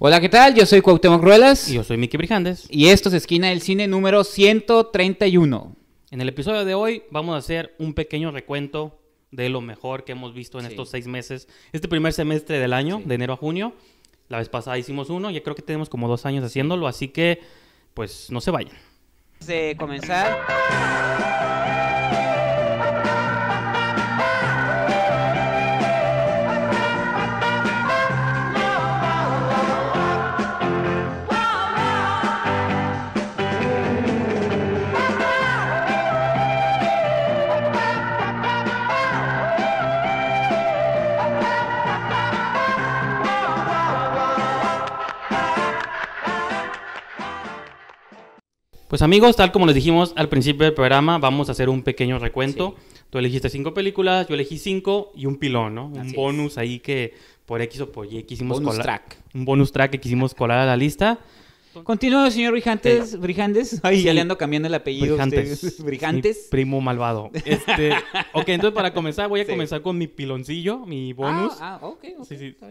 Hola, ¿qué tal? Yo soy Cuauhtémoc Ruelas. Y yo soy Miki Brijandes. Y esto es Esquina del Cine número 131. En el episodio de hoy vamos a hacer un pequeño recuento de lo mejor que hemos visto en estos seis meses, este primer semestre del año, de enero a junio. La vez pasada hicimos uno, ya creo que tenemos como dos años haciéndolo, así que pues no se vayan. De comenzar. Pues amigos, tal como les dijimos al principio del programa, vamos a hacer un pequeño recuento. Tú elegiste cinco películas, yo elegí cinco y un pilón, ¿no? un bonus ahí que por X o por Y quisimos colar. Track. Un bonus track que quisimos colar a la lista. Continúa, señor Brijantes. Eh, Brijantes. ya le ando cambiando el apellido. Brijantes. Brijantes. primo malvado. Este, ok, entonces para comenzar, voy a comenzar con mi piloncillo, mi ah, bonus. Ah,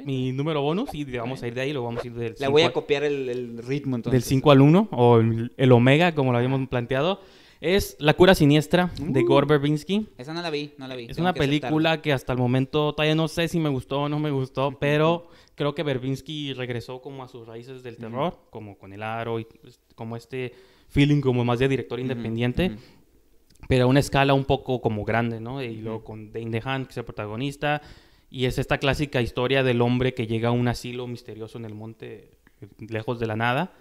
Mi número bonus y vamos a ir de ahí, lo vamos a ir del. Le voy a copiar el, ritmo entonces. Del 5 al 1 o el omega, como lo habíamos planteado. Es La cura siniestra de uh. Gore Verbinski. Esa no la vi, no la vi. Es una película que hasta el momento todavía no sé si me gustó o no me gustó, pero creo que Verbinski regresó como a sus raíces del terror, como con el aro y pues, como este feeling como más de director independiente. Pero a una escala un poco como grande, ¿no? Y luego con Dane DeHaan, que es el protagonista. Y es esta clásica historia del hombre que llega a un asilo misterioso en el monte, lejos de la nada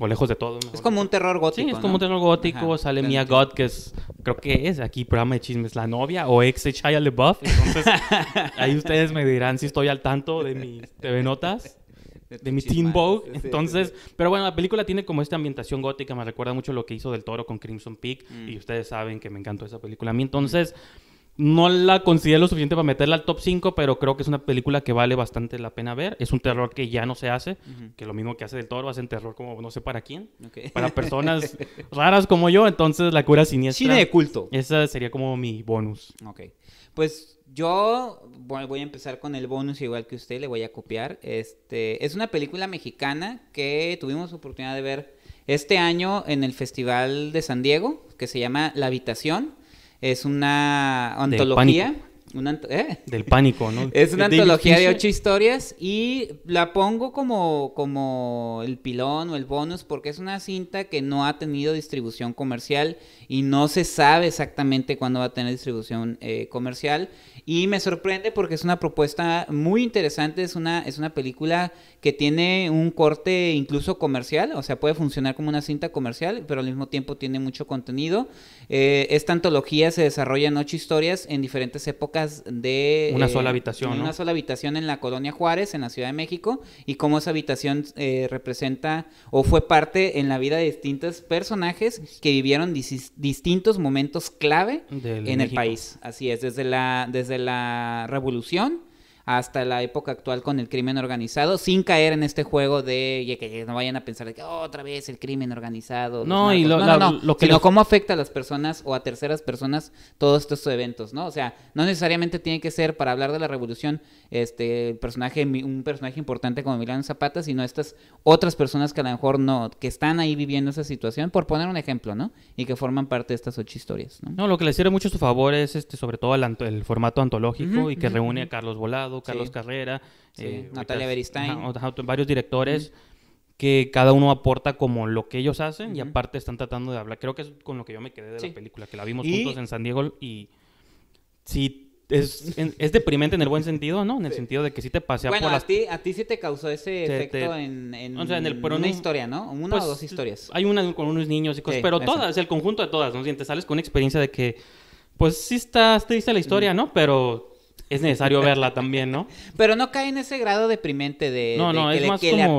o lejos de todo. Es como un terror gótico. Sí, es como un terror gótico. sale Mia God, que es, creo que es aquí programa de chismes, la novia o ex de Shia Entonces, ahí ustedes me dirán si estoy al tanto de mis TV notas, de, mis mi Teen Vogue. Entonces, pero bueno, la película tiene como esta ambientación gótica. Me recuerda mucho lo que hizo Del Toro con Crimson Peak. Mm. Y ustedes saben que me encantó esa película. A mí, entonces. Mm. No la considero lo suficiente para meterla al top 5, pero creo que es una película que vale bastante la pena ver. Es un terror que ya no se hace, que lo mismo que hace del toro, hacen terror como no sé para quién. Para personas raras como yo, entonces La cura siniestra. Cine de culto. Esa sería como mi bonus. Ok. Pues yo voy a empezar con el bonus igual que usted, le voy a copiar. Este, es una película mexicana que tuvimos oportunidad de ver este año en el Festival de San Diego, que se llama La Habitación. Es una antología. ¿eh? Del pánico, ¿no? Es una antología de ocho historias y la pongo como, como el pilón o el bonus porque es una cinta que no ha tenido distribución comercial y no se sabe exactamente cuándo va a tener distribución eh, comercial. Y me sorprende porque es una propuesta muy interesante, es una, es una película que tiene un corte incluso comercial, o sea, puede funcionar como una cinta comercial, pero al mismo tiempo tiene mucho contenido. Eh, esta antología se desarrolla en ocho historias en diferentes épocas de... Una eh, sola habitación. ¿no? Una sola habitación en la colonia Juárez, en la Ciudad de México, y cómo esa habitación eh, representa o fue parte en la vida de distintos personajes que vivieron distintos momentos clave en el país. Así es, desde la, desde la revolución hasta la época actual con el crimen organizado, sin caer en este juego de que no vayan a pensar de que otra vez el crimen organizado. No, y lo, no, sino cómo afecta a las personas o a terceras personas todos estos eventos, ¿no? O sea, no necesariamente tiene que ser para hablar de la revolución este personaje, un personaje importante como Milán Zapata, sino estas otras personas que a lo mejor no, que están ahí viviendo esa situación, por poner un ejemplo, ¿no? Y que forman parte de estas ocho historias, ¿no? no lo que le sirve mucho a su favor es este, sobre todo el, formato antológico y que reúne a Carlos Volado, Carlos Carrera, eh, Natalia Beristain, varios directores. que cada uno aporta como lo que ellos hacen y aparte están tratando de hablar. Creo que es con lo que yo me quedé de la película, que la vimos juntos en San Diego y sí es, es, deprimente en el buen sentido, ¿no? En el sentido de que sí te pasea bueno, por las... a ti, a ti sí te causó ese efecto en, en, el, una historia, ¿no? Una pues, o dos historias. Hay una con unos niños y cosas, pero todas, el conjunto de todas, ¿no? sientes te sales con una experiencia de que, pues sí está triste la historia, mm. ¿no? Pero es necesario verla también, ¿no? Pero no cae en ese grado deprimente de,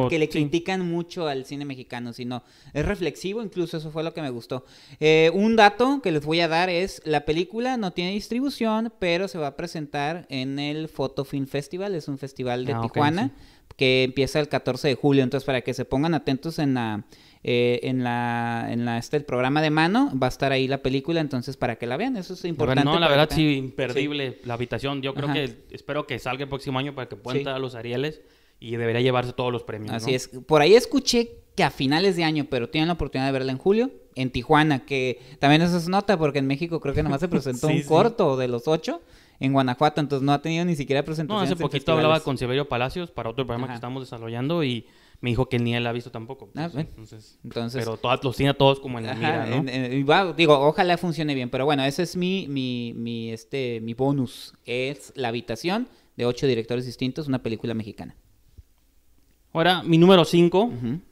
que, le, critican mucho al cine mexicano, sino es reflexivo, incluso eso fue lo que me gustó. Eh, un dato que les voy a dar es, la película no tiene distribución, pero se va a presentar en el Photo Film Festival, es un festival de ah, Tijuana, que empieza el 14 de julio, entonces para que se pongan atentos en la... Eh, en la, en la, este, el programa de mano va a estar ahí la película, entonces para que la vean, eso es importante. no, la verdad sí, imperdible la habitación. Yo creo que espero que salga el próximo año para que puedan estar a los Arieles y debería llevarse todos los premios. Así es, por ahí escuché que a finales de año, pero tienen la oportunidad de verla en julio, en Tijuana, que también eso es nota porque en México creo que nomás se presentó un corto de los ocho en Guanajuato, entonces no ha tenido ni siquiera presentación. No, hace poquito hablaba con Severio Palacios para otro programa que estamos desarrollando y me dijo que ni él ha visto tampoco. Pues, ah, pero los tiene a todos como en la mira, ¿no? digo, ojalá funcione bien. Pero bueno, ese es mi, mi, este, mi bonus. Es La habitación de ocho directores distintos, una película mexicana. Ahora, mi número cinco.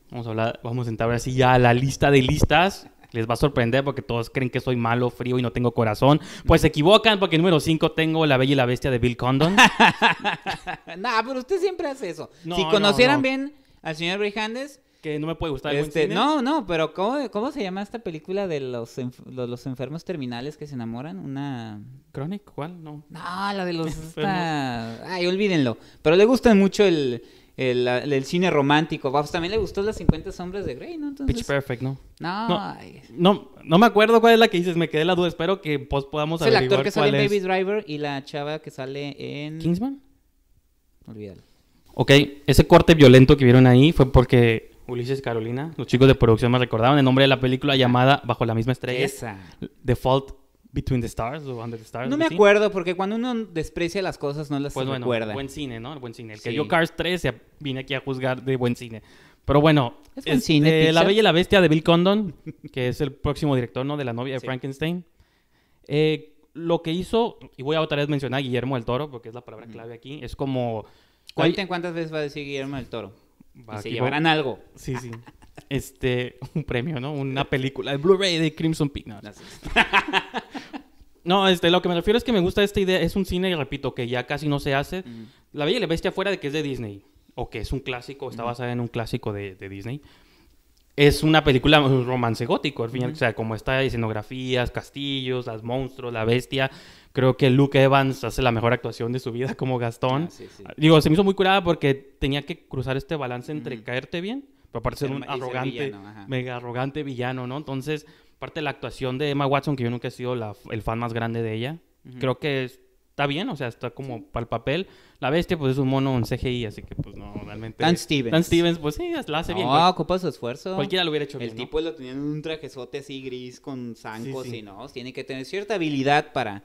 Vamos a hablar, vamos a entrar así ya a la lista de listas. Les va a sorprender porque todos creen que soy malo, frío y no tengo corazón. Pues se equivocan porque el número cinco tengo La Bella y la Bestia de Bill Condon. no, pero usted siempre hace eso. si conocieran bien al señor Brijandes. Que no me puede gustar. Este, No, no, pero ¿cómo, se llama esta película de los, los, enfermos terminales que se enamoran? Una... ¿Chronic? ¿Cuál? No. No, la de los... Ay, olvídenlo. Pero le gusta mucho el, cine romántico. también le gustó las 50 sombras de Grey, ¿no? Entonces... Pitch Perfect, ¿no? No, no, no, me acuerdo cuál es la que dices, me quedé la duda. Espero que pues, podamos es el actor que sale en Baby Driver y la chava que sale en... ¿Kingsman? Olvídalo. Ok, ese corte violento que vieron ahí fue porque Ulises Carolina, los chicos de producción me recordaban el nombre de la película llamada Bajo la misma estrella. Esa. The Fault Between the Stars o Under the Stars. No me acuerdo porque cuando uno desprecia las cosas no las pues bueno, Buen cine, ¿no? El buen cine. El que yo Cars 3 vine aquí a juzgar de buen cine. Pero bueno, es cine, La Bella y la Bestia de Bill Condon, que es el próximo director, ¿no? De la novia de Frankenstein. Eh, lo que hizo, y voy a otra vez mencionar a Guillermo del Toro, porque es la palabra clave aquí, es como Cuenten cuántas veces va a decir Guillermo del Toro. Va, llevarán algo. Sí, sí. Este, un premio, ¿no? Una película, el Blu-ray de Crimson Peak. No, este, lo que me refiero es que me gusta esta idea. Es un cine, y repito, que ya casi no se hace. La Bella y la Bestia fuera de que es de Disney, o que es un clásico, está basada en un clásico de Disney es una película, un romance gótico, al final, o sea, como está escenografías, castillos, las monstruos, la bestia. Creo que Luke Evans hace la mejor actuación de su vida como Gastón. Ah, Digo, se me hizo muy curada porque tenía que cruzar este balance entre caerte bien, pero aparte ser un arrogante, mega arrogante villano, ¿no? Entonces, parte de la actuación de Emma Watson, que yo nunca he sido el fan más grande de ella, creo que está bien, o sea, está como para el papel. La bestia, pues es un mono en CGI, así que pues realmente. Stevens. Dan Stevens, pues sí, la hace bien. No, ocupa su esfuerzo. Cualquiera lo hubiera hecho el tipo lo tenía en un trajezote así gris con zancos y no. Tiene que tener cierta habilidad para,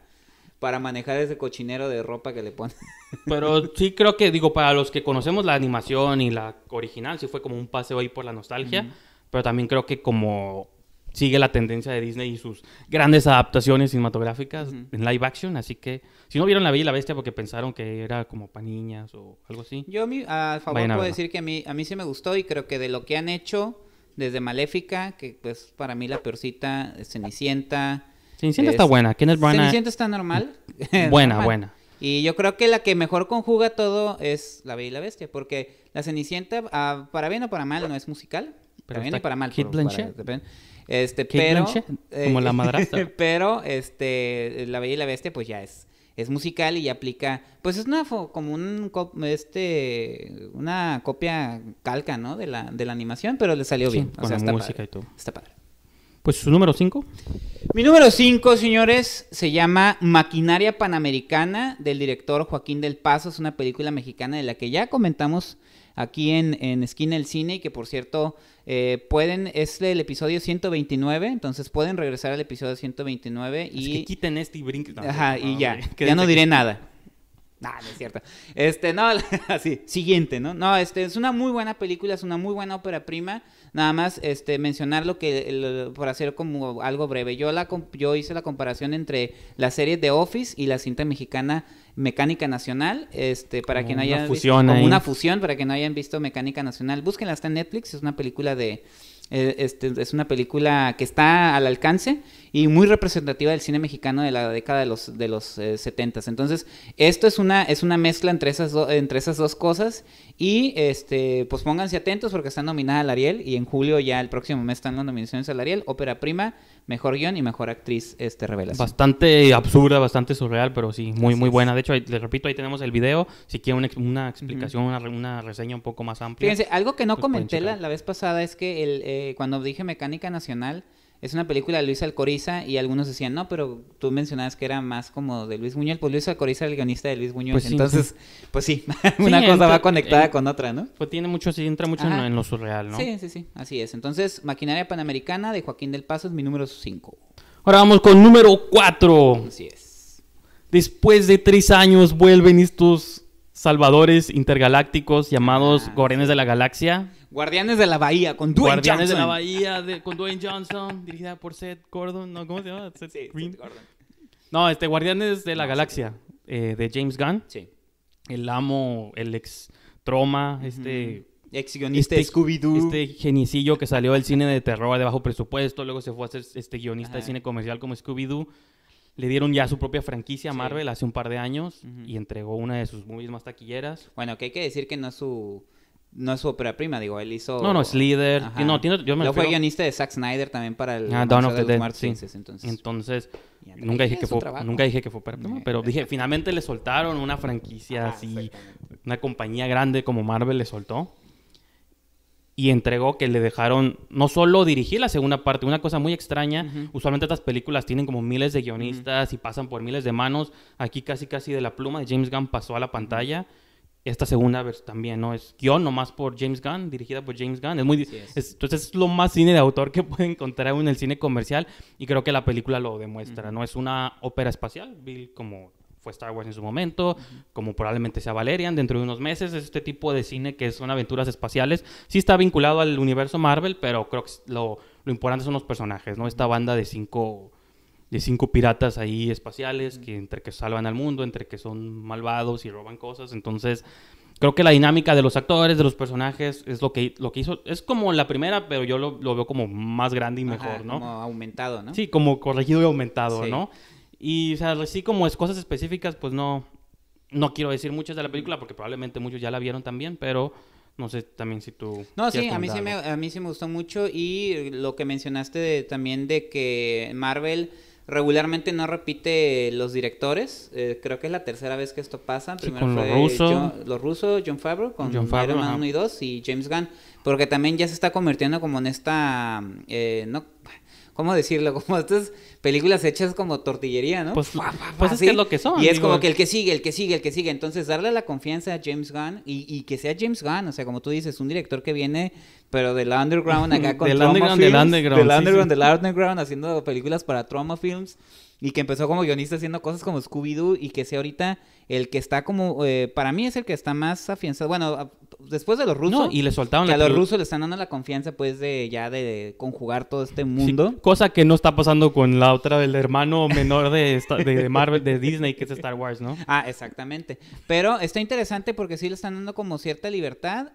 para manejar ese cochinero de ropa que le ponen. Pero sí creo que, digo, para los que conocemos la animación y la original, sí fue como un paseo ahí por la nostalgia. Pero también creo que como sigue la tendencia de Disney y sus grandes adaptaciones cinematográficas en live action. Así que, si no vieron La Bella y la Bestia porque pensaron que era como para niñas o algo así. Yo a favor puedo decir que a mí, a sí me gustó y creo que de lo que han hecho, desde Maléfica, que pues para mí la peorcita, Cenicienta. Cenicienta está buena. es Branagh... Cenicienta está normal. buena, buena. Y yo creo que la que mejor conjuga todo es La Bella y la Bestia, porque la Cenicienta, ah, para bien o para mal, no es musical. Pero para bien para mal. Este, pero. como la eh, madrastra. pero, este, La Bella y la Bestia, pues ya es. Es musical y aplica. Pues es una como un este una copia calca, ¿no? De la, de la animación, pero le salió bien. o sea, la está música y todo. Está padre. Pues su número 5. Mi número 5, señores, se llama Maquinaria Panamericana del director Joaquín del Paso. Es una película mexicana de la que ya comentamos aquí en, en Esquina el Cine y que por cierto eh, pueden, es el episodio 129, entonces pueden regresar al episodio 129 y... que quiten este y brinquen. Ajá, y ya, ya no diré nada. No, no es cierto. Este, no, así, siguiente, ¿no? No, este, es una muy buena película, es una muy buena ópera prima nada más este, mencionar lo que, por hacer como algo breve, yo, la, yo hice la comparación entre la serie The Office y la cinta mexicana Mecánica Nacional, este, para que no haya una fusión, para que no hayan visto Mecánica Nacional, búsquenla, está en Netflix, es una película de... Eh, este, es una película que está al alcance y muy representativa del cine mexicano de la década de los, de los eh, Entonces, esto es una, es una mezcla entre esas, entre esas dos cosas y este, pues pónganse atentos porque está nominada al Ariel y en julio ya el próximo mes están las nominaciones al Ariel, ópera prima, mejor guión y mejor actriz este revelación. Bastante absurda, bastante surreal, pero sí, muy muy buena. De hecho, les repito, ahí tenemos el video, si quieren una, explicación, una, reseña un poco más amplia. Fíjense, algo que no pues comenté la, la, vez pasada es que el, eh, cuando dije Mecánica Nacional, es una película de Luis Alcoriza y algunos decían, no, pero tú mencionabas que era más como de Luis Buñuel. Pues Luis Alcoriza era el guionista de Luis Muñoz, Pues entonces, pues sí, una cosa va conectada con otra, ¿no? Pues tiene mucho, sí, entra mucho en, lo surreal, ¿no? Sí, sí, sí, así es. Entonces, Maquinaria Panamericana de Joaquín del Paso es mi número 5. Ahora vamos con número 4. Así es. Después de tres años vuelven estos salvadores intergalácticos llamados ah, de la Galaxia. Guardianes de la Bahía con Dwayne Johnson. Guardianes de la Bahía con Dwayne Johnson, dirigida por Seth Gordon. No, ¿Cómo se llama? Seth, Green. Gordon. No, este, Guardianes de la Galaxia eh, de James Gunn. Sí. El amo, el ex troma, este. Ex guionista este, Scooby-Doo. Este genicillo que salió del cine de terror de bajo presupuesto, luego se fue a ser este guionista de cine comercial como Scooby-Doo. Le dieron ya su propia franquicia a Marvel hace un par de años y entregó una de sus movies más taquilleras. Bueno, que hay que decir que no es su no es su prima, digo, él hizo... No, no, es líder. No, yo me fue guionista de Zack Snyder también para el... Ah, Dawn Entonces, nunca, dije que fue, nunca dije que fue pero dije, finalmente le soltaron una franquicia ah, así, una compañía grande como Marvel le soltó. Y entregó que le dejaron no solo dirigir la segunda parte, una cosa muy extraña. Usualmente estas películas tienen como miles de guionistas y pasan por miles de manos. Aquí casi casi de la pluma de James Gunn pasó a la pantalla esta segunda versión también, ¿no? Es guión nomás por James Gunn, dirigida por James Gunn. Es muy, es. entonces es lo más cine de autor que puede encontrar en el cine comercial y creo que la película lo demuestra, ¿no? Es una ópera espacial, Bill, como fue Star Wars en su momento, como probablemente sea Valerian dentro de unos meses, es este tipo de cine que son aventuras espaciales. Sí está vinculado al universo Marvel, pero creo que lo, lo importante son los personajes, ¿no? Esta banda de cinco de cinco piratas ahí espaciales que entre que salvan al mundo, entre que son malvados y roban cosas. Entonces, creo que la dinámica de los actores, de los personajes, es lo que, lo que hizo. Es como la primera, pero yo lo, veo como más grande y mejor, ¿no? Como aumentado, ¿no? Sí, como corregido y aumentado, ¿no? Y, o sea, así como es cosas específicas, pues no. No quiero decir muchas de la película porque probablemente muchos ya la vieron también, pero. No sé también si tú... No, sí, a mí, sí me, a mí sí me gustó mucho y lo que mencionaste también de que Marvel Regularmente no repite los directores. Eh, creo que es la tercera vez que esto pasa. Primero fue los rusos, John Favreau, con Iron Man 1 y 2 y James Gunn. Porque también ya se está convirtiendo como en esta... Eh, no, ¿Cómo decirlo? Como estas películas hechas como tortillería, ¿no? Pues, pues es lo que son. Y es como que el que sigue, el que sigue, el que sigue. Entonces, darle la confianza a James Gunn y, y que sea James Gunn, o sea, como tú dices, un director que viene pero del underground acá con del underground, del underground, del underground, del underground haciendo películas para Trauma Films y que empezó como guionista haciendo cosas como Scooby Doo y que sea ahorita el que está como eh, para mí es el que está más afianzado, bueno, después de los rusos y le soltaron a los rusos le están dando la confianza pues de ya de conjugar todo este mundo, cosa que no está pasando con la otra del hermano menor de, de Marvel de Disney que es Star Wars, ¿no? Ah, exactamente. Pero está interesante porque sí le están dando como cierta libertad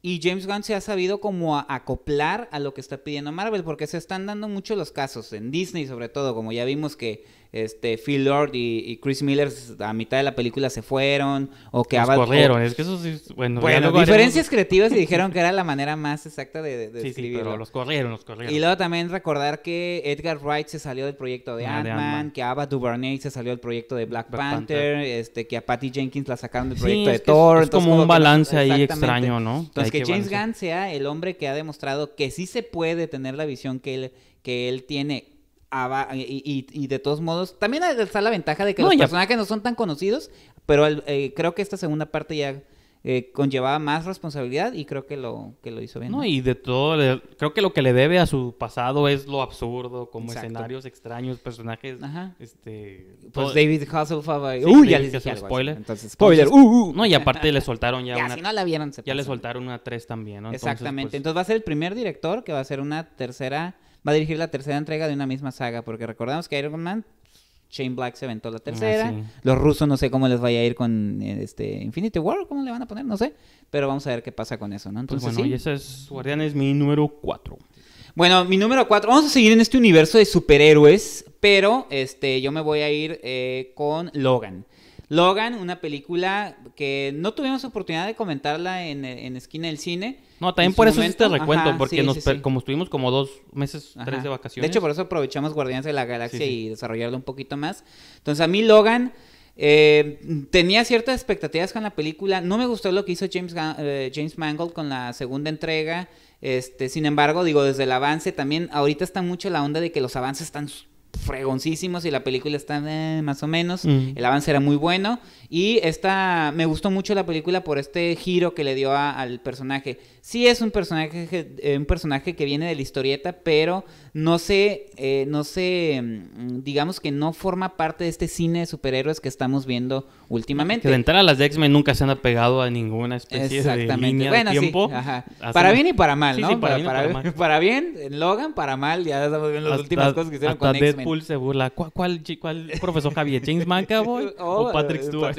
y James Gunn se ha sabido como acoplar a lo que está pidiendo Marvel, porque se están dando muchos los casos, en Disney sobre todo, como ya vimos que este Phil Lord y, Chris Miller a mitad de la película se fueron o que corrieron, es que eso sí, bueno, diferencias creativas y dijeron que era la manera más exacta de, de sí, Sí, pero los corrieron, los corrieron. Y luego también recordar que Edgar Wright se salió del proyecto de ah, Ant-Man, que Ava DuVernay se salió del proyecto de Black, Panther, este que a Patty Jenkins la sacaron del proyecto de Thor, es, es como un balance ahí extraño, ¿no? Entonces que, que James Gunn sea el hombre que ha demostrado que sí se puede tener la visión que él que él tiene y, de todos modos, también está la ventaja de que los personajes no son tan conocidos, pero eh, creo que esta segunda parte ya eh, conllevaba más responsabilidad y creo que lo, que lo hizo bien. No, y de todo, creo que lo que le debe a su pasado es lo absurdo, como escenarios extraños, personajes. Este, pues David Hussle ¡Uy! ya les spoiler. Uh, uh. y aparte le soltaron ya, ya no la vieron, Ya le soltaron una 3 también, pues Exactamente. Entonces va a ser el primer director que va a ser una tercera va a dirigir la tercera entrega de una misma saga, porque recordamos que Iron Man, Shane Black se aventó la tercera. Ah, Los rusos no sé cómo les vaya a ir con eh, este Infinity War, cómo le van a poner, no sé. Pero vamos a ver qué pasa con eso, ¿no? Pues Entonces, bueno, y ese es Guardianes mi número 4. Bueno, mi número 4. Vamos a seguir en este universo de superhéroes, pero este, yo me voy a ir eh, con Logan. Logan, una película que no tuvimos oportunidad de comentarla en, Esquina del Cine. No, también por eso este recuento, porque nos, como estuvimos como dos meses, antes tres de vacaciones. De hecho, por eso aprovechamos Guardianes de la Galaxia y desarrollarlo un poquito más. Entonces, a mí Logan eh, tenía ciertas expectativas con la película. No me gustó lo que hizo James, eh, James Mangold con la segunda entrega. Este, sin embargo, digo, desde el avance también, ahorita está mucho la onda de que los avances están fregoncísimos y la película está eh, más o menos. El avance era muy bueno y esta, me gustó mucho la película por este giro que le dio al personaje. Sí es un personaje, eh, un personaje que viene de la historieta, pero no sé eh, no sé mm, digamos que no forma parte de este cine de superhéroes que estamos viendo últimamente. Que de entrada las X-Men nunca se han apegado a ninguna especie de línea tiempo. Para bien y para mal, ¿no? para, bien, eh, Logan, para mal, ya estamos viendo las últimas cosas que hicieron hasta Deadpool se burla. ¿Cuál, cuál, profesor Javier? ¿James McAvoy oh, o Patrick Stewart?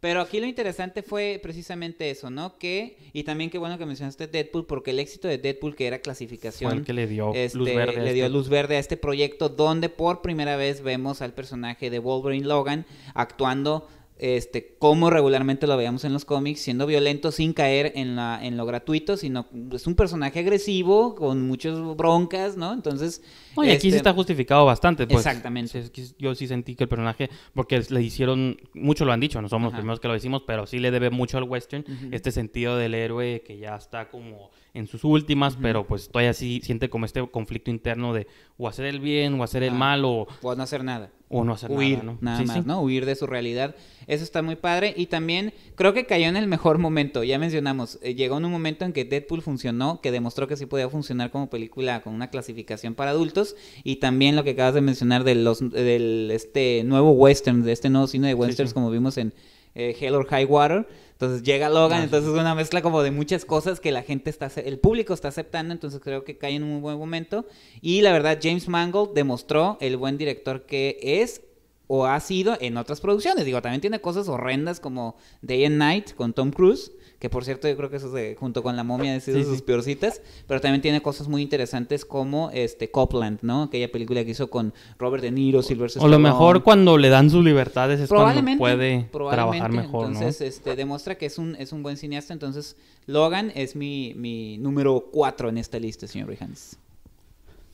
Pero aquí lo interesante fue precisamente eso, ¿no? Que, y también qué bueno que mencionaste Deadpool, porque el éxito de Deadpool, que era clasificación. que le dio este, Le dio este luz verde a este proyecto, donde por primera vez vemos al personaje de Wolverine Logan actuando este, como regularmente lo veíamos en los cómics, siendo violento sin caer en, la, en lo gratuito, sino es un personaje agresivo, con muchas broncas, ¿no? Entonces... Oye, aquí sí este, está justificado bastante. Pues. Exactamente. Yo sí sentí que el personaje, porque le hicieron, mucho lo han dicho, no somos los primeros que lo decimos, pero sí le debe mucho al western este sentido del héroe que ya está como en sus últimas, pero pues todavía sí siente como este conflicto interno de o hacer el bien o hacer el ah. mal o... O no hacer nada. O no hacer nada, ¿no? Nada más, ¿no? Huir de su realidad. Eso está muy padre. Y también creo que cayó en el mejor momento. Ya mencionamos, eh, llegó en un momento en que Deadpool funcionó, que demostró que sí podía funcionar como película con una clasificación para adultos. Y también lo que acabas de mencionar de los, del este nuevo western, de este nuevo cine de westerns como vimos en eh, Hell or High Water. Entonces llega Logan, ah, entonces es una mezcla como de muchas cosas que la gente está, el público está aceptando, entonces creo que cae en un buen momento. Y la verdad, James Mangold demostró el buen director que es o ha sido en otras producciones. Digo, también tiene cosas horrendas como Day and Night con Tom Cruise, que por cierto yo creo que eso es de, junto con La momia ha sido sus peorcitas, pero también tiene cosas muy interesantes como este Copland, ¿no? Aquella película que hizo con Robert De Niro, Silver Stallone. O lo mejor cuando le dan sus libertades es cuando puede trabajar mejor, Entonces, este, demuestra que es un es un buen cineasta, entonces Logan es mi, mi número 4 en esta lista, señor Rihans.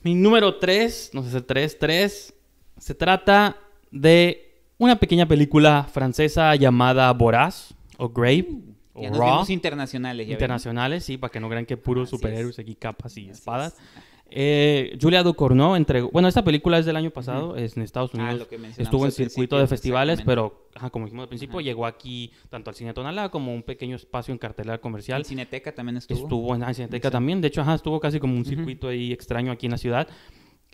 Mi número 3, no sé, 3, 3 se trata de una pequeña película francesa llamada Voraz o Grave. O ya Raw, internacionales. internacionales, sí, para que no crean que puros superhéroes aquí capas y espadas. Eh, Julia Ducournau entregó. Bueno, esta película es del año pasado, es en Estados ah, Unidos. estuvo en circuito de festivales, pero como dijimos al principio, llegó aquí tanto al Cine Tonalá como un pequeño espacio en cartelera comercial. En Cineteca también estuvo. Estuvo en, Cineteca también. De hecho, estuvo casi como un circuito ahí extraño aquí en la ciudad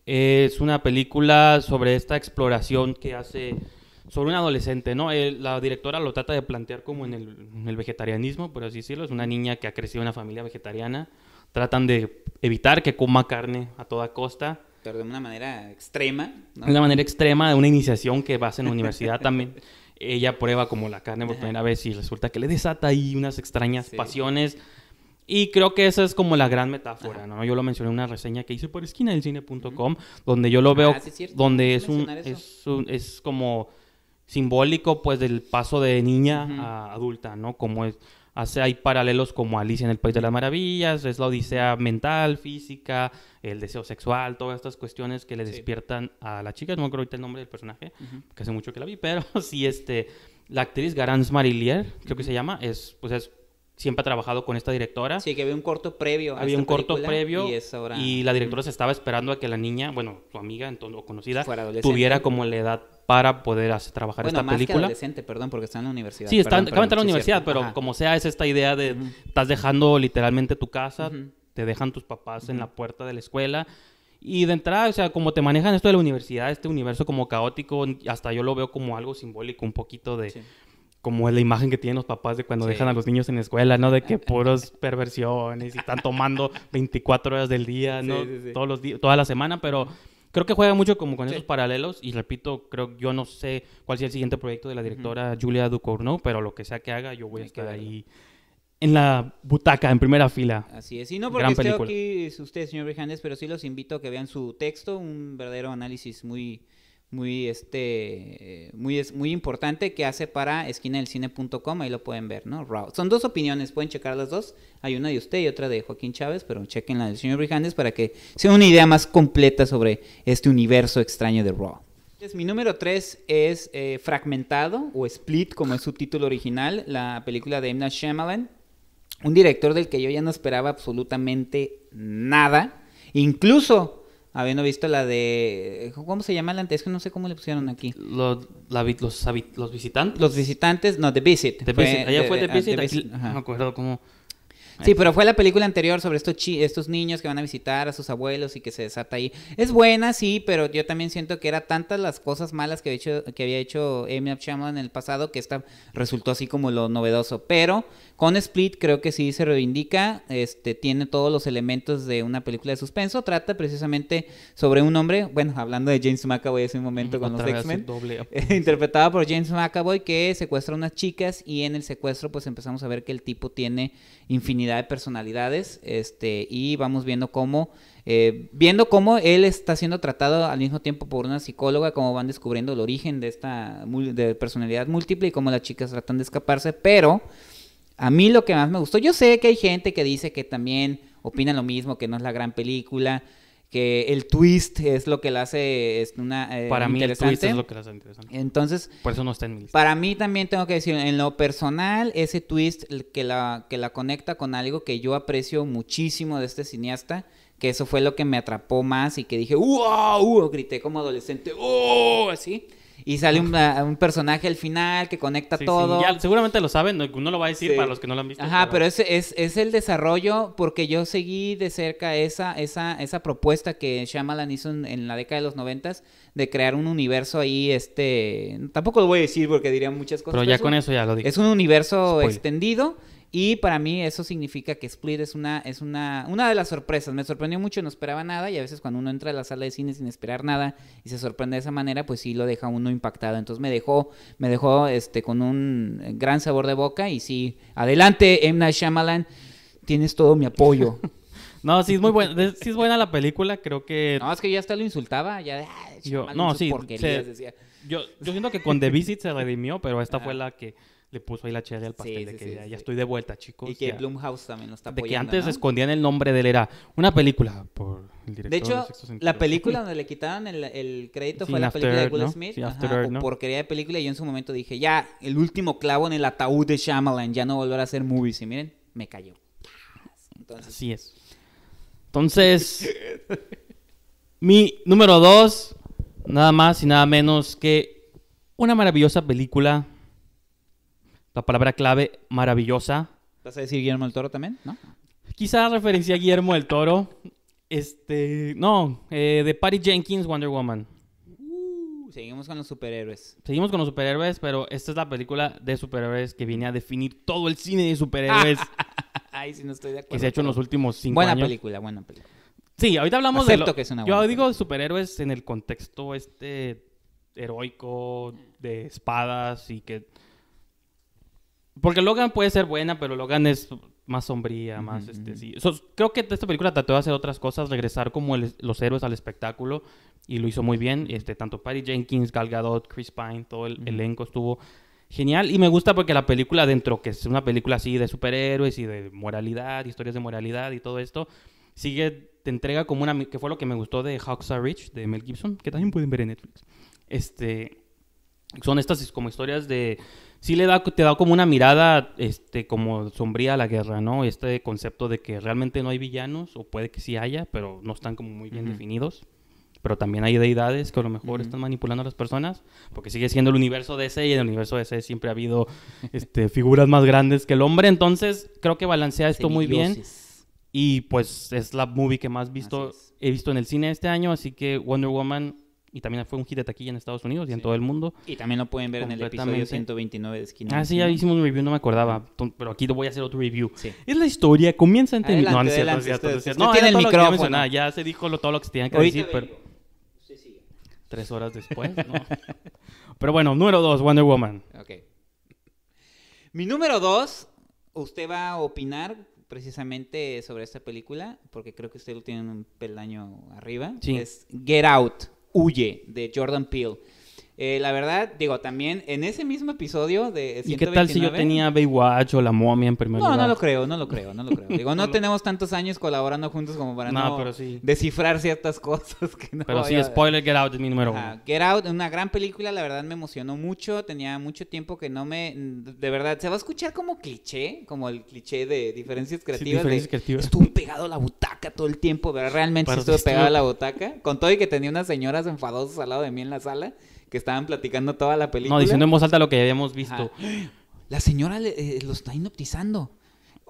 es una película sobre esta exploración que hace sobre un adolescente, ¿no? la directora lo trata de plantear como en el, vegetarianismo, por así decirlo. Es una niña que ha crecido en una familia vegetariana. Tratan de evitar que coma carne a toda costa. Pero de una manera extrema. ¿no? De una manera extrema, de una iniciación que va a ser en la universidad también. Ella prueba como la carne por primera vez y resulta que le desata ahí unas extrañas pasiones y creo que esa es como la gran metáfora, ¿no? Yo lo mencioné en una reseña que hice por esquina del cine.com, donde yo lo ah, veo, es donde es un, es como simbólico, pues, del paso de niña a adulta, ¿no? Como es, hace, hay paralelos como Alicia en el País de las Maravillas, es la odisea mental, física, el deseo sexual, todas estas cuestiones que le despiertan a la chica, no creo ahorita el nombre del personaje, que hace mucho que la vi, pero sí, este, la actriz Garance Marillier, creo que se llama, es, pues, es siempre ha trabajado con esta directora. Sí, que había un corto previo. A había un corto previo y, la directora se estaba esperando a que la niña, bueno, su amiga entonces, o conocida, tuviera como la edad para poder hacer, trabajar esta más película. Que adolescente, perdón, porque está en la universidad. Sí, está, acaba de la universidad, pero como sea, es esta idea de estás dejando literalmente tu casa, te dejan tus papás en la puerta de la escuela. Y de entrada, o sea, como te manejan esto de la universidad, este universo como caótico, hasta yo lo veo como algo simbólico, un poquito de como es la imagen que tienen los papás de cuando dejan a los niños en escuela, ¿no? De que puros perversiones y están tomando 24 horas del día, ¿no? Todos los días, toda la semana, pero creo que juega mucho como con esos paralelos y repito, creo que yo no sé cuál sea el siguiente proyecto de la directora Julia Ducournau, pero lo que sea que haga, yo voy a estar ahí en la butaca, en primera fila. Así es, y no porque esté aquí usted, señor Brijandes, pero sí los invito a que vean su texto, un verdadero análisis muy muy, este, muy, muy importante que hace para cine.com ahí lo pueden ver, ¿no? Raw. Son dos opiniones, pueden checar las dos, hay una de usted y otra de Joaquín Chávez, pero chequen la del señor Brijandes para que sea una idea más completa sobre este universo extraño de Raw. Entonces, mi número 3 es eh, Fragmentado o Split, como es su título original, la película de Emma Shamalan. un director del que yo ya no esperaba absolutamente nada, incluso habiendo visto la de. Eh, ¿Cómo se llama la antes? Es que no sé cómo le pusieron aquí. Los, la, los, los visitantes. Los visitantes, no, The Visit. Allá fue ah, The, aquí, Visit. no me acuerdo cómo. Sí, pero fue la película anterior sobre estos, estos niños que van a visitar a sus abuelos y que se desata ahí. Es buena, sí, pero yo también siento que era tantas las cosas malas que había hecho, que había hecho Amy Shyamalan en el pasado que esta resultó así como lo novedoso. Pero con Split creo que sí se reivindica, este, tiene todos los elementos de una película de suspenso. Trata precisamente sobre un hombre, bueno, hablando de James McAvoy hace un momento con los X-Men, interpretada por James McAvoy que secuestra unas chicas y en el secuestro pues empezamos a ver que el tipo tiene infinidad de personalidades este, y vamos viendo cómo, eh, viendo cómo él está siendo tratado al mismo tiempo por una psicóloga, cómo van descubriendo el origen de esta personalidad múltiple y cómo las chicas tratan de escaparse, pero a mí lo que más me gustó, yo sé que hay gente que dice que también opina lo mismo, que no es la gran película, que el twist es lo que la hace una eh, para mí el twist es lo que la hace interesante entonces por eso no está en mi lista. para mí también tengo que decir en lo personal ese twist que la que la conecta con algo que yo aprecio muchísimo de este cineasta que eso fue lo que me atrapó más y que dije wow grité como adolescente oh así y sale un personaje al final que conecta todo. seguramente lo saben, no, lo va a decir para los que no lo han visto. Ajá, pero, ese es, es, el desarrollo porque yo seguí de cerca esa, esa, esa propuesta que Shyamalan hizo en, la década de los noventas de crear un universo ahí, este... Tampoco lo voy a decir porque diría muchas cosas. Pero ya con eso ya lo dije. Es un universo extendido y para mí eso significa que Split es una, es una, una de las sorpresas. Me sorprendió mucho, no esperaba nada y a veces cuando uno entra a la sala de cine sin esperar nada y se sorprende de esa manera, pues sí lo deja uno impactado. Entonces me dejó, me dejó este, con un gran sabor de boca y sí, adelante, Emna Shyamalan, tienes todo mi apoyo. No, sí es muy buena, sí es buena la película, creo que... No, es que ya hasta lo insultaba, ya de... Ah, yo, no, sí, Yo, yo siento que con The Visit se redimió, pero esta fue la que le puso ahí la chévere al pastel de que ya, estoy de vuelta, chicos. Y que Bloomhouse Blumhouse también lo está apoyando, De que antes escondían el nombre de él, era una película por el director. De hecho, de la película donde le quitaron el, el crédito fue la película de Will Smith. Ajá, Earth, porquería de película. Y yo en su momento dije, ya, el último clavo en el ataúd de Shyamalan, ya no volverá a hacer movies. Y miren, me cayó. Entonces... Así es. Entonces, mi número dos, nada más y nada menos que una maravillosa película la palabra clave, maravillosa. ¿Vas a decir Guillermo del Toro también? Quizás referencia a Guillermo el Toro. Este, no, eh, de Patty Jenkins, Wonder Woman. Uh, seguimos con los superhéroes. Seguimos con los superhéroes, pero esta es la película de superhéroes que viene a definir todo el cine de superhéroes. Ay, si no estoy de acuerdo. Que se ha hecho en los últimos cinco años. Buena película, buena película. Sí, ahorita hablamos de. Lo... Que Yo digo superhéroes en el contexto este heroico de espadas y que porque Logan puede ser buena, pero Logan es más sombría, más este, sí. creo que esta película trató de hacer otras cosas, regresar como los héroes al espectáculo y lo hizo muy bien. Este, tanto Patty Jenkins, Gal Gadot, Chris Pine, todo el elenco estuvo genial y me gusta porque la película dentro que es una película así de superhéroes y de moralidad, historias de moralidad y todo esto, sigue te entrega como una que fue lo que me gustó de Hawks Are Rich de Mel Gibson, que también pueden ver en Netflix. Este son estas como historias de sí le da, te da como una mirada este, como sombría a la guerra, ¿no? Este concepto de que realmente no hay villanos, o puede que sí haya, pero no están como muy bien definidos. Pero también hay deidades que a lo mejor están manipulando a las personas, porque sigue siendo el universo de DC y en el universo DC siempre ha habido este, figuras más grandes que el hombre. Entonces, creo que balancea esto muy bien. Y pues es la movie que más visto, he visto en el cine este año, así que Wonder Woman y también fue un hit de taquilla en Estados Unidos y en todo el mundo. Y también lo pueden ver en el episodio 129 de Esquina. Ah, sí, ya hicimos un review, no me acordaba, pero aquí voy a hacer otro review. Es la historia, comienza en... Adelante, no, no es No, tiene el micrófono. Ya, se dijo todo lo que se tenía que decir, pero... Sí, sí. Tres horas después, ¿no? pero bueno, número dos, Wonder Woman. Ok. Mi número dos, usted va a opinar precisamente sobre esta película, porque creo que usted lo tiene un peldaño arriba. Sí. Es Get Out huye de Jordan Peele. Eh, la verdad, digo, también en ese mismo episodio de 129, ¿Y qué tal si yo tenía Baywatch o La Momia en primer lugar? No, no lo creo, no lo creo, no lo creo. Digo, no, tenemos tantos años colaborando juntos como para no, descifrar ciertas cosas que no Pero sí, spoiler, Get Out es mi número uno. Get Out, una gran película, la verdad me emocionó mucho. Tenía mucho tiempo que no me... De verdad, se va a escuchar como cliché, como el cliché de diferencias creativas. diferencias creativas. Estuvo pegado a la buta todo el tiempo, pero realmente estuve pegado a la botaca. Con todo y que tenía unas señoras enfadosas al lado de mí en la sala que estaban platicando toda la película. No, diciendo en voz alta lo que habíamos visto. La señora eh, lo está hipnotizando.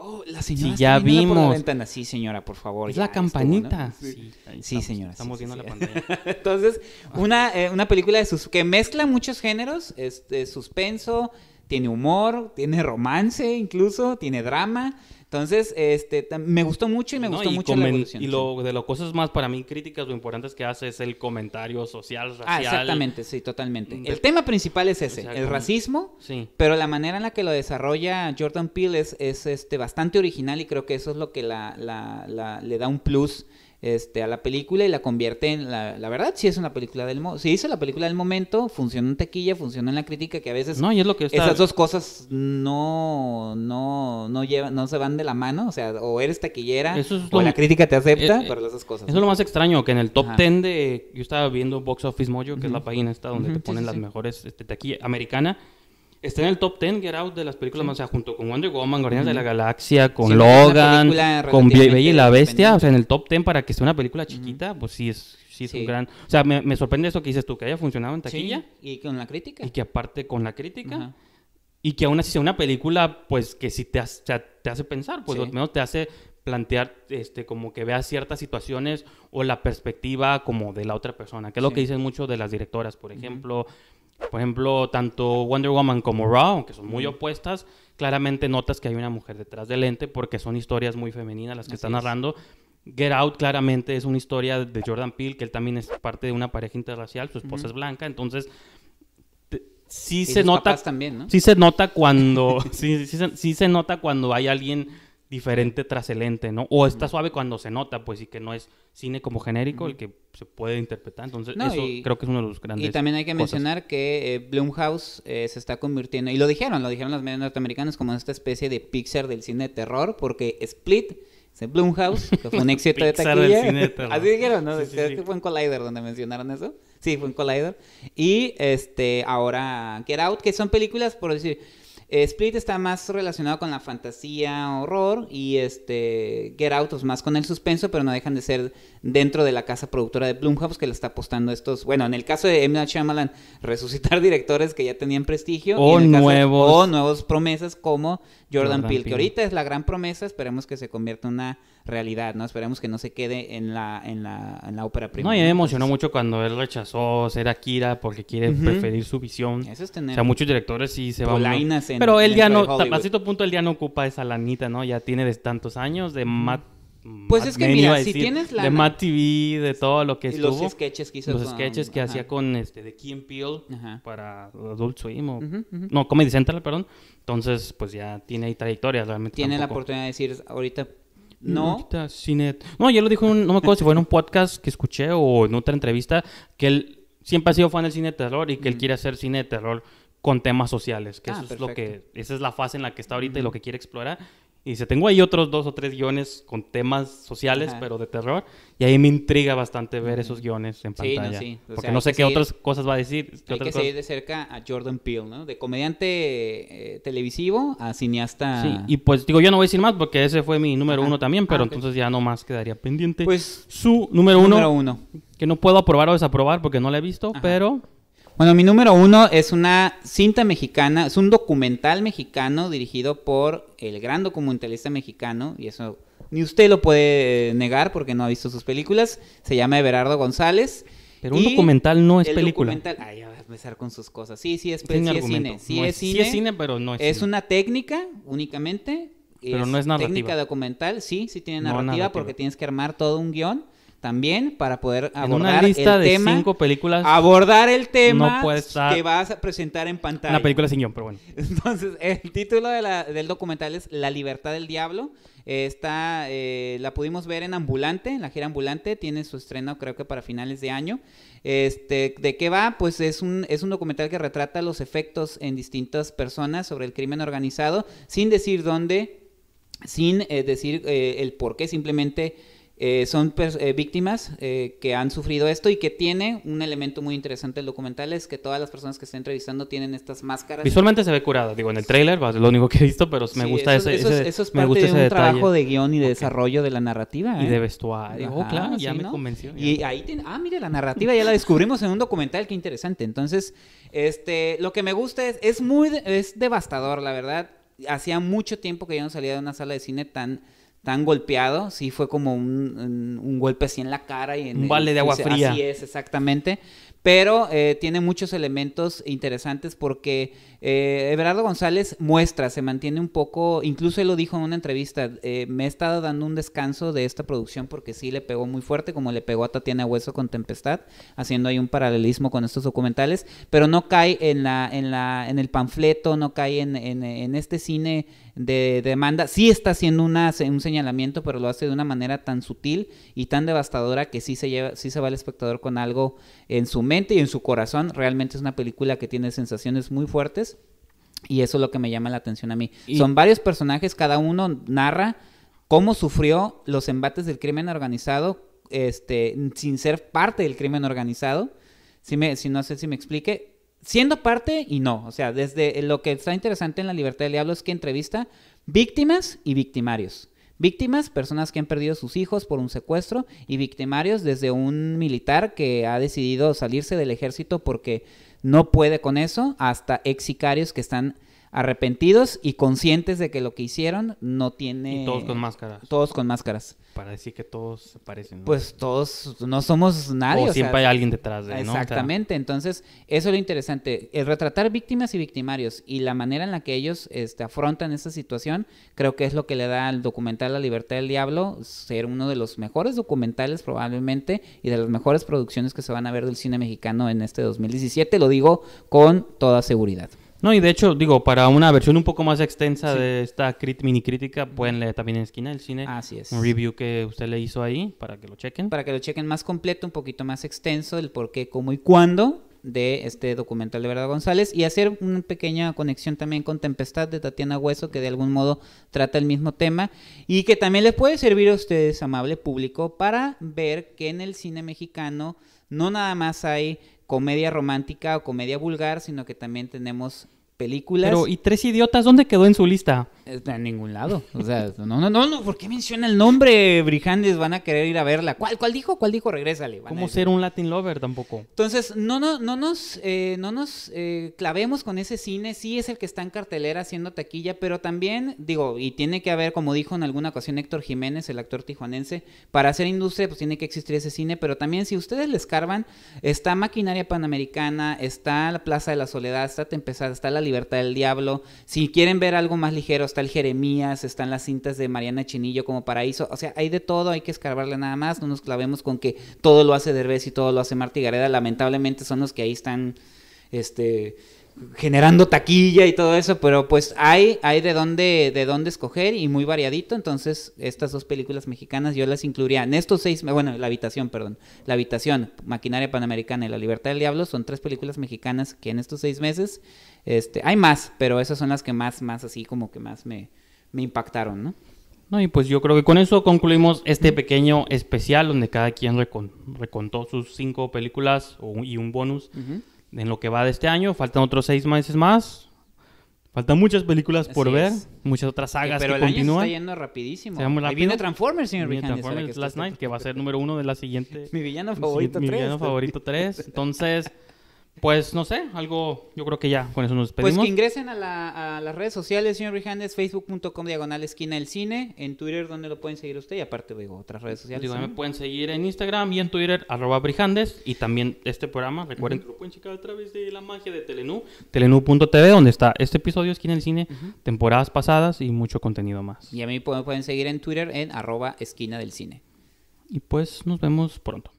Oh, la señora sí, ya vimos. Por Sí, señora, por favor. Es la campanita. Sí, señora. Estamos viendo la pantalla. Entonces, una, eh, una película de sus, que mezcla muchos géneros, este, suspenso, tiene humor, tiene romance incluso, tiene drama. Entonces, este, me gustó mucho y me gustó mucho la evolución. Y lo de las cosas más para mí críticas o importantes que hace es el comentario social, racial. Ah, exactamente, sí, totalmente. El tema principal es ese, el racismo, sí. pero la manera en la que lo desarrolla Jordan Peele es, este, bastante original y creo que eso es lo que la, la, la, le da un plus este, a la película y la convierte en, la, verdad, si es una película del momento, Si es la película del momento, funciona en taquilla, Funciona en la crítica, que a veces no, es lo que esas dos cosas no, no, no, llevan, no se van de la mano, o sea, o eres taquillera, o la crítica te acepta, esas eh, cosas. Eso es lo más extraño, que en el top ten 10 de, yo estaba viendo Box Office Mojo, que es la página esta donde te ponen las mejores este, taquilla americana, Está en el top 10 Get Out de las películas más, o sea, junto con Wonder Woman, Guardianes de la Galaxia, con Logan, con Bella y la Bestia, o sea, en el top 10 para que sea una película chiquita, pues sí es, sí es un gran... O sea, me, sorprende eso que dices tú, que haya funcionado en taquilla. y con la crítica. Y que aparte con la crítica... y que aún así sea una película pues que si te hace, te hace pensar, pues al menos te hace plantear este como que veas ciertas situaciones o la perspectiva como de la otra persona, que es lo que dicen mucho de las directoras, por ejemplo, por ejemplo, tanto Wonder Woman como Raw, aunque son muy opuestas, claramente notas que hay una mujer detrás del lente porque son historias muy femeninas las que están narrando. Get Out claramente es una historia de Jordan Peele, que él también es parte de una pareja interracial, su esposa es blanca, entonces sí se nota Sí se nota cuando sí, se nota cuando hay alguien diferente tras el lente, ¿no? O está suave cuando se nota, pues, y que no es cine como genérico el que se puede interpretar. Entonces, eso creo que es uno de los grandes. Y también hay que mencionar que eh, Blumhouse eh, se está convirtiendo, y lo dijeron, lo dijeron las medios norteamericanas, como esta especie de Pixar del cine de terror, porque Split. Se Blumhouse, que fue un éxito de taquilla. Cine de terror. Así dijeron, ¿no? Sí, Fue en Collider donde mencionaron eso. Sí, fue en Collider. Y este, ahora Get Out, que son películas, por decir, eh, Split está más relacionado con la fantasía, horror y este Get Out es pues, más con el suspenso, pero no dejan de ser dentro de la casa productora de Blumhouse que le está apostando estos, bueno, en el caso de Emma Chamberlain, resucitar directores que ya tenían prestigio o y nuevos o nuevos promesas como Jordan, Peele, que ahorita es la gran promesa, esperemos que se convierta en una realidad, ¿no? Esperemos que no se quede en la, en la, ópera prima. No, y me emocionó mucho cuando él rechazó ser Akira porque quiere preferir su visión. Eso es tener. O sea, muchos directores sí se van. Pero él ya no, a cierto punto él ya no ocupa esa lanita, ¿no? Ya tiene de tantos años de Matt. Pues es que mira, si tienes la... De Matt TV, de todo lo que y estuvo. Los sketches que Los sketches que hacía con, este, de Kim Peel para Adult Swim No, Comedy Central, perdón. Entonces, pues ya tiene trayectorias realmente. Tiene la oportunidad de decir, ahorita no. Cinet. No, ya lo dijo, no me acuerdo si fue en un podcast que escuché o en otra entrevista, que él siempre ha sido fan del cine de terror y que él quiere hacer cine de terror con temas sociales, que ah, eso lo que, esa es la fase en la que está ahorita y lo que quiere explorar. Y dice, tengo ahí otros dos o tres guiones con temas sociales, pero de terror. Y ahí me intriga bastante ver esos guiones en pantalla. Porque no sé qué otras cosas va a decir. Hay que seguir de cerca a Jordan Peele, ¿no? De comediante eh, televisivo a cineasta... Sí, y pues digo, yo no voy a decir más porque ese fue mi número uno también, pero ah, entonces ya más quedaría pendiente. Pues... Su número uno. uno. Que no puedo aprobar o desaprobar porque no la he visto, pero... Bueno, mi número uno es una cinta mexicana, es un documental mexicano dirigido por el gran documentalista mexicano, y eso ni usted lo puede negar porque no ha visto sus películas, se llama Everardo González. Pero un documental no es el película. Documental, ay, ya a empezar con sus cosas. Sí, sí es, cine. Sí, es, cine. pero no es. Es una técnica únicamente. Pero no es narrativa. Técnica documental, sí, sí tiene narrativa, narrativa, porque tienes que armar todo un guión también para poder abordar el de tema, cinco películas abordar el tema que vas a presentar en pantalla una película sin guión pero bueno entonces el título del documental es la libertad del diablo está eh, la pudimos ver en ambulante en la gira ambulante tiene su estreno creo que para finales de año este de qué va pues es un es un documental que retrata los efectos en distintas personas sobre el crimen organizado sin decir dónde sin eh, decir eh, el por qué simplemente eh, son eh, víctimas eh, que han sufrido esto y que tiene un elemento muy interesante el documental es que todas las personas que están entrevistando tienen estas máscaras. Visualmente se ve curada, digo, en el trailer, lo único que he visto, pero me gusta eso, ese, eso me de un trabajo de guión y de desarrollo de la narrativa. Y de vestuario. claro, me convenció. Y ahí, ah, mire, la narrativa ya la descubrimos en un documental, qué interesante. Entonces, este, lo que me gusta es, es muy, es devastador, la verdad. Hacía mucho tiempo que yo no salía de una sala de cine tan tan golpeado, sí fue como un, golpe así en la cara y en un de agua fría. Así es, exactamente. Pero eh, tiene muchos elementos interesantes porque eh, Everardo González muestra, se mantiene un poco, incluso él lo dijo en una entrevista, eh, me he estado dando un descanso de esta producción porque sí le pegó muy fuerte, como le pegó a Tatiana Hueso con Tempestad, haciendo ahí un paralelismo con estos documentales, pero no cae en, la, en, la, en el panfleto, no cae en, en, en este cine de demanda, sí está haciendo una, un señalamiento, pero lo hace de una manera tan sutil y tan devastadora que sí se, lleva, sí se va el espectador con algo en su mente y en su corazón. Realmente es una película que tiene sensaciones muy fuertes y eso es lo que me llama la atención a mí. Son varios personajes, cada uno narra cómo sufrió los embates del crimen organizado este, sin ser parte del crimen organizado. Si, me, si no sé si me explique, siendo parte y no. O sea, desde eh, lo que está interesante en La Libertad del Diablo es que entrevista víctimas y victimarios. Víctimas, personas que han perdido sus hijos por un secuestro y victimarios desde un militar que ha decidido salirse del ejército porque no puede con eso hasta ex sicarios que están arrepentidos y conscientes de que lo que hicieron no tiene... todos con máscaras. Todos con máscaras. Para decir que todos se parecen. Pues todos, no somos nadie. O, siempre hay alguien detrás de ¿no? Exactamente, entonces eso es lo interesante, el retratar víctimas y victimarios y la manera en la que ellos este, afrontan esa situación, creo que es lo que le da al documental La Libertad del Diablo ser uno de los mejores documentales probablemente y de las mejores producciones que se van a ver del cine mexicano en este 2017, lo digo con toda seguridad. No, y de hecho, digo, para una versión un poco más extensa de esta mini crítica, pueden leer también en Esquina del Cine. Así es. Un review que usted le hizo ahí para que lo chequen. Para que lo chequen más completo, un poquito más extenso, el por qué, cómo y cuándo de este documental de Verdad González y hacer una pequeña conexión también con Tempestad de Tatiana Hueso que de algún modo trata el mismo tema y que también les puede servir a ustedes, amable público, para ver que en el cine mexicano no nada más hay comedia romántica o comedia vulgar, sino que también tenemos películas. Pero, ¿y Tres Idiotas dónde quedó en su lista? En ningún lado. O sea, no, no, no, no, ¿por qué menciona el nombre, Brijandes? Van a querer ir a verla. ¿Cuál, cuál dijo? ¿Cuál dijo? Regrésale. ¿Cómo ser un Latin lover tampoco? Entonces, no, no, no nos, eh, no nos eh, clavemos con ese cine. Sí es el que está en cartelera haciendo taquilla, pero también, digo, y tiene que haber, como dijo en alguna ocasión Héctor Jiménez, el actor tijuanense, para hacer industria, pues tiene que existir ese cine, pero también si ustedes le escarban, está Maquinaria Panamericana, está la Plaza de la Soledad, está Tempestad, está la Libertad del Diablo. Si quieren ver algo más ligero, está el Jeremías, están las cintas de Mariana Chinillo como Paraíso. O sea, hay de todo, hay que escarbarle nada más. No nos clavemos con que todo lo hace Derbez y todo lo hace Martí Gareda. Lamentablemente son los que ahí están, este generando taquilla y todo eso, pero pues hay, hay de dónde, de dónde escoger y muy variadito, entonces estas dos películas mexicanas yo las incluiría en estos seis, bueno, La Habitación, perdón, La Habitación, Maquinaria Panamericana y La Libertad del Diablo son tres películas mexicanas que en estos seis meses, este, hay más, pero esas son las que más, más así como que más me, me impactaron, ¿no? No, y pues yo creo que con eso concluimos este pequeño especial donde cada quien recontó sus cinco películas y un bonus en lo que va de este año. Faltan otros seis meses más. Faltan muchas películas por ver, muchas otras sagas pero que el continúan. Año se está yendo rapidísimo. Se muy viene Transformers, señor viene Transformers Last Night, que va a ser número uno de la siguiente. mi villano favorito 3. mi villano favorito 3. Entonces, pues no sé, algo, yo creo que ya con eso nos despedimos. Pues que ingresen a, las redes sociales, señor Brijandes, facebook.com diagonal esquina del cine, en Twitter, donde lo pueden seguir usted? Y aparte, digo, otras redes sociales. Digo, me pueden seguir en Instagram y en Twitter, arroba Brijandes, y también este programa, recuerden que lo pueden checar a través de la magia de Telenú, telenú.tv, donde está este episodio, esquina del cine, temporadas pasadas y mucho contenido más. Y a mí me pueden seguir en Twitter en arroba esquina del cine. Y pues nos vemos pronto.